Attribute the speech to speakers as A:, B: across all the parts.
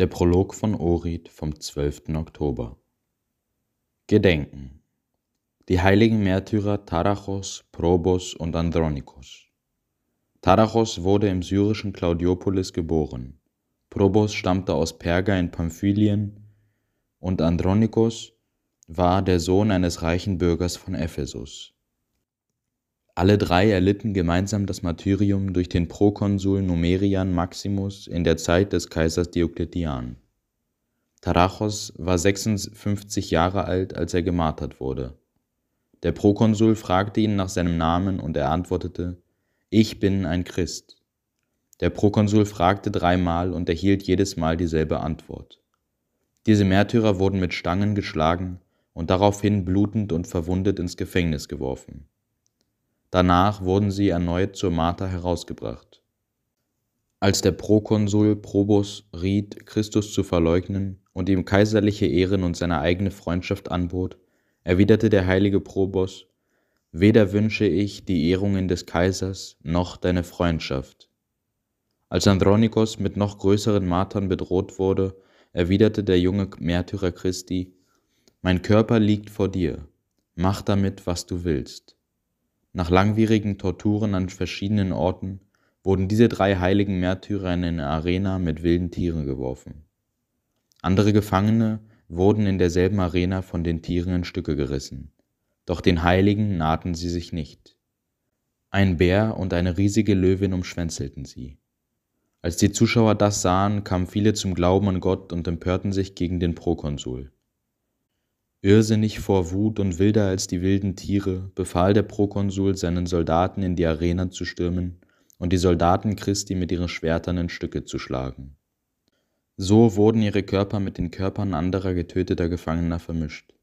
A: Der Prolog von Orid vom 12. Oktober. Gedenken. Die heiligen Märtyrer Tarachos, Probos und Andronikos. Tarachos wurde im syrischen Claudiopolis geboren. Probos stammte aus Perga in Pamphylien und Andronikos war der Sohn eines reichen Bürgers von Ephesus. Alle drei erlitten gemeinsam das Martyrium durch den Prokonsul Numerian Maximus in der Zeit des Kaisers Diokletian. Tarachos war 56 Jahre alt, als er gemartert wurde. Der Prokonsul fragte ihn nach seinem Namen und er antwortete, ich bin ein Christ. Der Prokonsul fragte dreimal und erhielt jedes Mal dieselbe Antwort. Diese Märtyrer wurden mit Stangen geschlagen und daraufhin blutend und verwundet ins Gefängnis geworfen. Danach wurden sie erneut zur Marter herausgebracht. Als der Prokonsul Probus riet, Christus zu verleugnen und ihm kaiserliche Ehren und seine eigene Freundschaft anbot, erwiderte der heilige Probus, Weder wünsche ich die Ehrungen des Kaisers noch deine Freundschaft. Als Andronikos mit noch größeren Martern bedroht wurde, erwiderte der junge Märtyrer Christi, Mein Körper liegt vor dir, mach damit, was du willst. Nach langwierigen Torturen an verschiedenen Orten wurden diese drei heiligen Märtyrer in eine Arena mit wilden Tieren geworfen. Andere Gefangene wurden in derselben Arena von den Tieren in Stücke gerissen, doch den Heiligen nahten sie sich nicht. Ein Bär und eine riesige Löwin umschwänzelten sie. Als die Zuschauer das sahen, kamen viele zum Glauben an Gott und empörten sich gegen den Prokonsul. Irrsinnig vor Wut und wilder als die wilden Tiere befahl der Prokonsul seinen Soldaten, in die Arena zu stürmen und die Soldaten Christi mit ihren Schwertern in Stücke zu schlagen. So wurden ihre Körper mit den Körpern anderer getöteter Gefangener vermischt.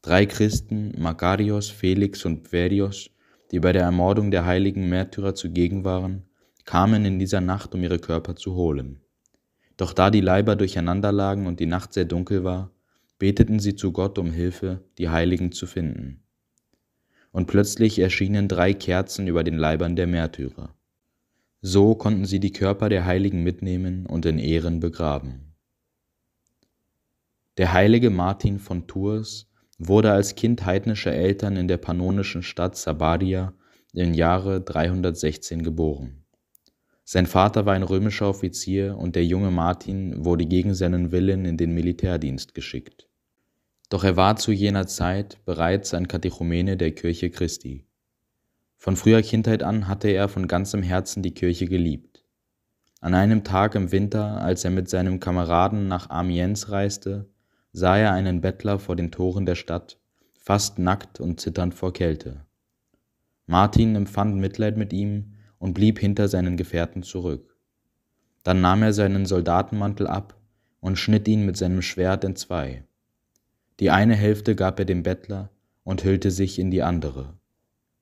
A: Drei Christen, Makarios, Felix und Pverios, die bei der Ermordung der heiligen Märtyrer zugegen waren, kamen in dieser Nacht, um ihre Körper zu holen. Doch da die Leiber durcheinander lagen und die Nacht sehr dunkel war, beteten sie zu Gott um Hilfe, die Heiligen zu finden. Und plötzlich erschienen drei Kerzen über den Leibern der Märtyrer. So konnten sie die Körper der Heiligen mitnehmen und in Ehren begraben. Der heilige Martin von Tours wurde als Kind heidnischer Eltern in der pannonischen Stadt Sabadia im Jahre 316 geboren. Sein Vater war ein römischer Offizier und der junge Martin wurde gegen seinen Willen in den Militärdienst geschickt. Doch er war zu jener Zeit bereits ein Katechumene der Kirche Christi. Von früher Kindheit an hatte er von ganzem Herzen die Kirche geliebt. An einem Tag im Winter, als er mit seinem Kameraden nach Amiens reiste, sah er einen Bettler vor den Toren der Stadt, fast nackt und zitternd vor Kälte. Martin empfand Mitleid mit ihm und blieb hinter seinen Gefährten zurück. Dann nahm er seinen Soldatenmantel ab und schnitt ihn mit seinem Schwert in zwei. Die eine Hälfte gab er dem Bettler und hüllte sich in die andere.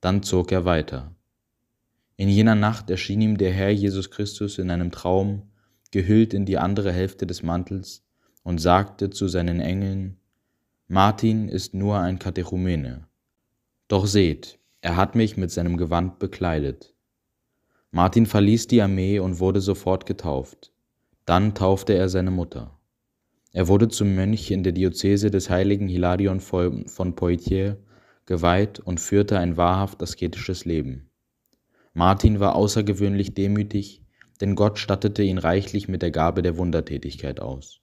A: Dann zog er weiter. In jener Nacht erschien ihm der Herr Jesus Christus in einem Traum, gehüllt in die andere Hälfte des Mantels, und sagte zu seinen Engeln, Martin ist nur ein Katechumene. Doch seht, er hat mich mit seinem Gewand bekleidet. Martin verließ die Armee und wurde sofort getauft. Dann taufte er seine Mutter. Er wurde zum Mönch in der Diözese des heiligen Hilarion von Poitiers geweiht und führte ein wahrhaft asketisches Leben. Martin war außergewöhnlich demütig, denn Gott stattete ihn reichlich mit der Gabe der Wundertätigkeit aus.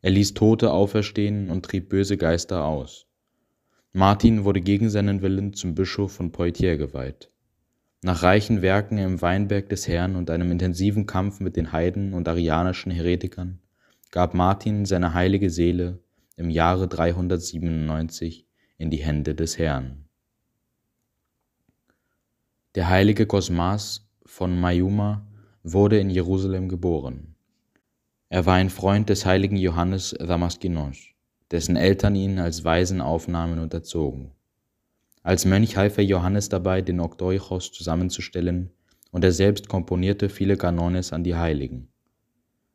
A: Er ließ Tote auferstehen und trieb böse Geister aus. Martin wurde gegen seinen Willen zum Bischof von Poitiers geweiht. Nach reichen Werken im Weinberg des Herrn und einem intensiven Kampf mit den Heiden und arianischen Heretikern gab Martin seine heilige Seele im Jahre 397 in die Hände des Herrn. Der heilige Kosmas von Mayuma wurde in Jerusalem geboren. Er war ein Freund des heiligen Johannes Damaskinos, dessen Eltern ihn als Waisen aufnahmen und erzogen. Als Mönch half er Johannes dabei, den Oktoichos zusammenzustellen, und er selbst komponierte viele Kanones an die Heiligen.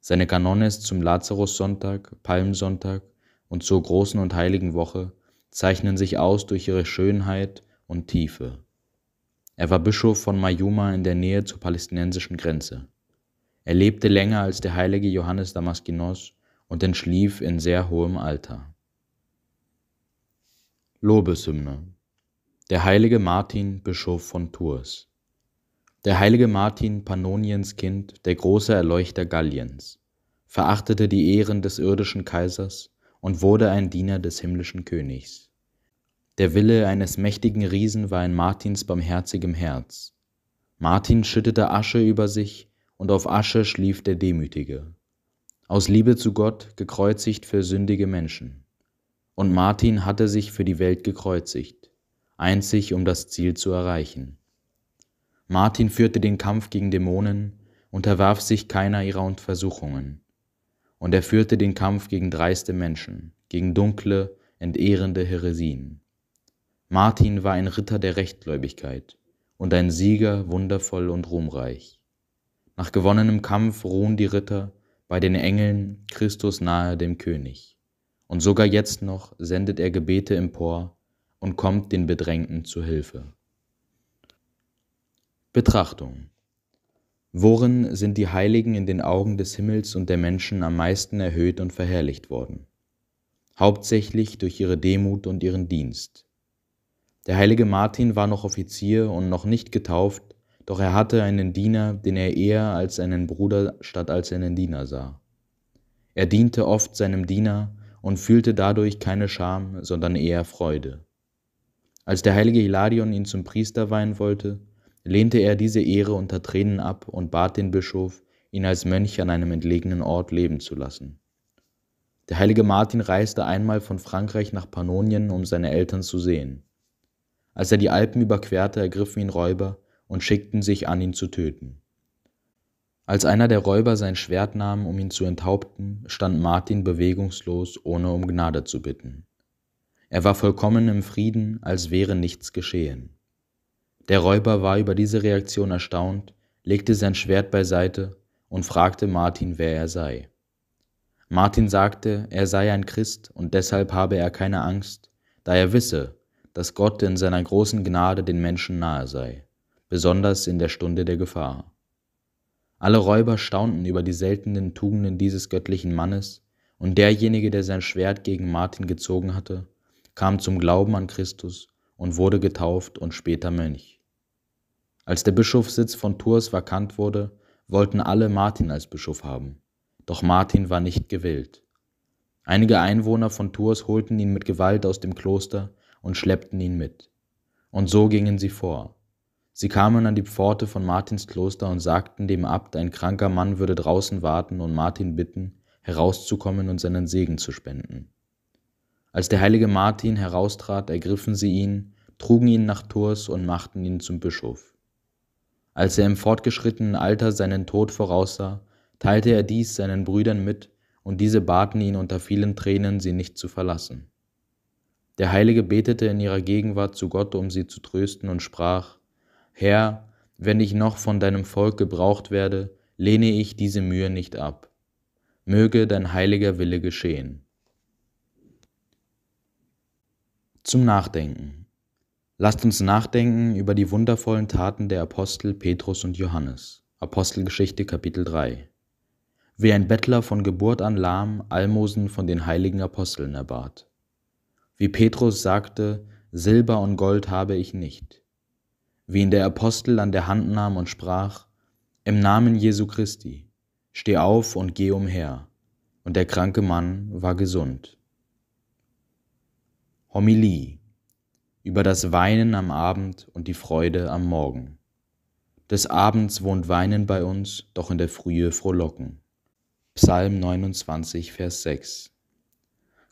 A: Seine Kanones zum Lazarussonntag, Palmsonntag und zur großen und heiligen Woche zeichnen sich aus durch ihre Schönheit und Tiefe. Er war Bischof von Mayuma in der Nähe zur palästinensischen Grenze. Er lebte länger als der heilige Johannes Damaskinos und entschlief in sehr hohem Alter. Lobeshymne Der heilige Martin, Bischof von Tours. Der heilige Martin, Pannoniens Kind, der große Erleuchter Galliens, verachtete die Ehren des irdischen Kaisers und wurde ein Diener des himmlischen Königs. Der Wille eines mächtigen Riesen war in Martins barmherzigem Herz. Martin schüttete Asche über sich, und auf Asche schlief der Demütige. Aus Liebe zu Gott gekreuzigt für sündige Menschen. Und Martin hatte sich für die Welt gekreuzigt, einzig um das Ziel zu erreichen. Martin führte den Kampf gegen Dämonen, unterwarf sich keiner ihrer Versuchungen. Und er führte den Kampf gegen dreiste Menschen, gegen dunkle, entehrende Heresien. Martin war ein Ritter der Rechtgläubigkeit und ein Sieger wundervoll und ruhmreich. Nach gewonnenem Kampf ruhen die Ritter bei den Engeln Christus nahe dem König. Und sogar jetzt noch sendet er Gebete empor und kommt den Bedrängten zu Hilfe. Betrachtung Worin sind die Heiligen in den Augen des Himmels und der Menschen am meisten erhöht und verherrlicht worden? Hauptsächlich durch ihre Demut und ihren Dienst. Der heilige Martin war noch Offizier und noch nicht getauft, doch er hatte einen Diener, den er eher als einen Bruder statt als einen Diener sah. Er diente oft seinem Diener und fühlte dadurch keine Scham, sondern eher Freude. Als der heilige Hilarion ihn zum Priester weihen wollte, lehnte er diese Ehre unter Tränen ab und bat den Bischof, ihn als Mönch an einem entlegenen Ort leben zu lassen. Der heilige Martin reiste einmal von Frankreich nach Pannonien, um seine Eltern zu sehen. Als er die Alpen überquerte, ergriffen ihn Räuber und schickten sich an, ihn zu töten. Als einer der Räuber sein Schwert nahm, um ihn zu enthaupten, stand Martin bewegungslos, ohne um Gnade zu bitten. Er war vollkommen im Frieden, als wäre nichts geschehen. Der Räuber war über diese Reaktion erstaunt, legte sein Schwert beiseite und fragte Martin, wer er sei. Martin sagte, er sei ein Christ und deshalb habe er keine Angst, da er wisse, dass Gott in seiner großen Gnade den Menschen nahe sei, besonders in der Stunde der Gefahr. Alle Räuber staunten über die seltenen Tugenden dieses göttlichen Mannes, und derjenige, der sein Schwert gegen Martin gezogen hatte, kam zum Glauben an Christus und wurde getauft und später Mönch. Als der Bischofssitz von Tours vakant wurde, wollten alle Martin als Bischof haben, doch Martin war nicht gewählt. Einige Einwohner von Tours holten ihn mit Gewalt aus dem Kloster und schleppten ihn mit. Und so gingen sie vor. Sie kamen an die Pforte von Martins Kloster und sagten dem Abt, ein kranker Mann würde draußen warten und Martin bitten, herauszukommen und seinen Segen zu spenden. Als der heilige Martin heraustrat, ergriffen sie ihn, trugen ihn nach Tours und machten ihn zum Bischof. Als er im fortgeschrittenen Alter seinen Tod voraussah, teilte er dies seinen Brüdern mit, und diese baten ihn unter vielen Tränen, sie nicht zu verlassen. Der Heilige betete in ihrer Gegenwart zu Gott, um sie zu trösten, und sprach Herr, wenn ich noch von deinem Volk gebraucht werde, lehne ich diese Mühe nicht ab. Möge dein heiliger Wille geschehen. Zum Nachdenken. Lasst uns nachdenken über die wundervollen Taten der Apostel Petrus und Johannes. Apostelgeschichte Kapitel 3. Wie ein Bettler von Geburt an lahm Almosen von den heiligen Aposteln erbat. Wie Petrus sagte, Silber und Gold habe ich nicht. Wie ihn der Apostel an der Hand nahm und sprach, Im Namen Jesu Christi, steh auf und geh umher. Und der kranke Mann war gesund. Homilie über das Weinen am Abend und die Freude am Morgen. Des Abends wohnt Weinen bei uns, doch in der Frühe frohlocken. Psalm 29, Vers 6.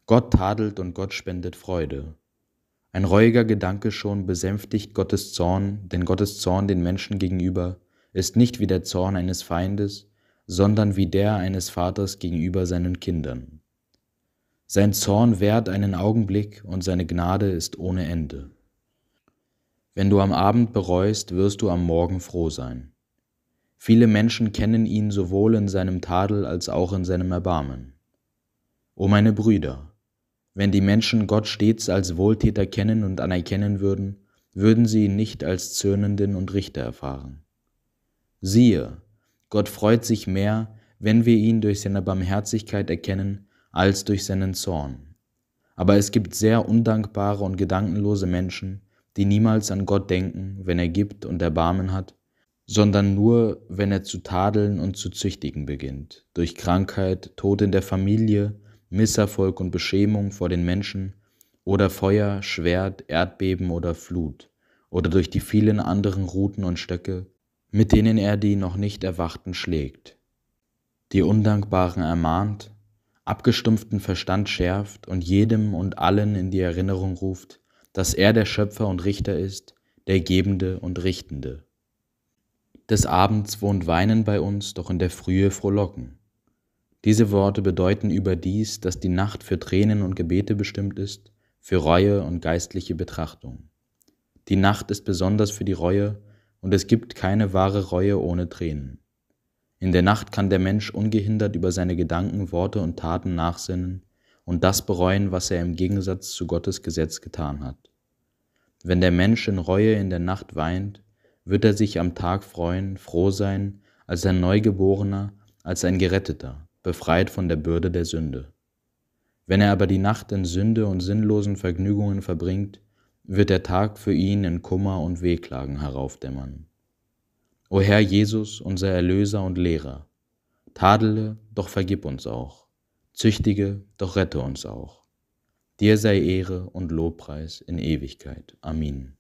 A: Gott tadelt und Gott spendet Freude. Ein reuiger Gedanke schon besänftigt Gottes Zorn, denn Gottes Zorn den Menschen gegenüber ist nicht wie der Zorn eines Feindes, sondern wie der eines Vaters gegenüber seinen Kindern. Sein Zorn währt einen Augenblick und seine Gnade ist ohne Ende. Wenn du am Abend bereust, wirst du am Morgen froh sein. Viele Menschen kennen ihn sowohl in seinem Tadel als auch in seinem Erbarmen. O meine Brüder, wenn die Menschen Gott stets als Wohltäter kennen und anerkennen würden, würden sie ihn nicht als Zürnenden und Richter erfahren. Siehe, Gott freut sich mehr, wenn wir ihn durch seine Barmherzigkeit erkennen, als durch seinen Zorn. Aber es gibt sehr undankbare und gedankenlose Menschen, die niemals an Gott denken, wenn er gibt und Erbarmen hat, sondern nur, wenn er zu tadeln und zu züchtigen beginnt, durch Krankheit, Tod in der Familie, Misserfolg und Beschämung vor den Menschen oder Feuer, Schwert, Erdbeben oder Flut oder durch die vielen anderen Ruten und Stöcke, mit denen er die noch nicht Erwachten schlägt, die Undankbaren ermahnt abgestumpften Verstand schärft und jedem und allen in die Erinnerung ruft, dass er der Schöpfer und Richter ist, der Gebende und Richtende. Des Abends wohnt Weinen bei uns, doch in der Frühe frohlocken. Diese Worte bedeuten überdies, dass die Nacht für Tränen und Gebete bestimmt ist, für Reue und geistliche Betrachtung. Die Nacht ist besonders für die Reue, und es gibt keine wahre Reue ohne Tränen. In der Nacht kann der Mensch ungehindert über seine Gedanken, Worte und Taten nachsinnen und das bereuen, was er im Gegensatz zu Gottes Gesetz getan hat. Wenn der Mensch in Reue in der Nacht weint, wird er sich am Tag freuen, froh sein, als ein Neugeborener, als ein Geretteter, befreit von der Bürde der Sünde. Wenn er aber die Nacht in Sünde und sinnlosen Vergnügungen verbringt, wird der Tag für ihn in Kummer und Wehklagen heraufdämmern. O Herr Jesus, unser Erlöser und Lehrer, tadele, doch vergib uns auch, züchtige, doch rette uns auch. Dir sei Ehre und Lobpreis in Ewigkeit. Amen.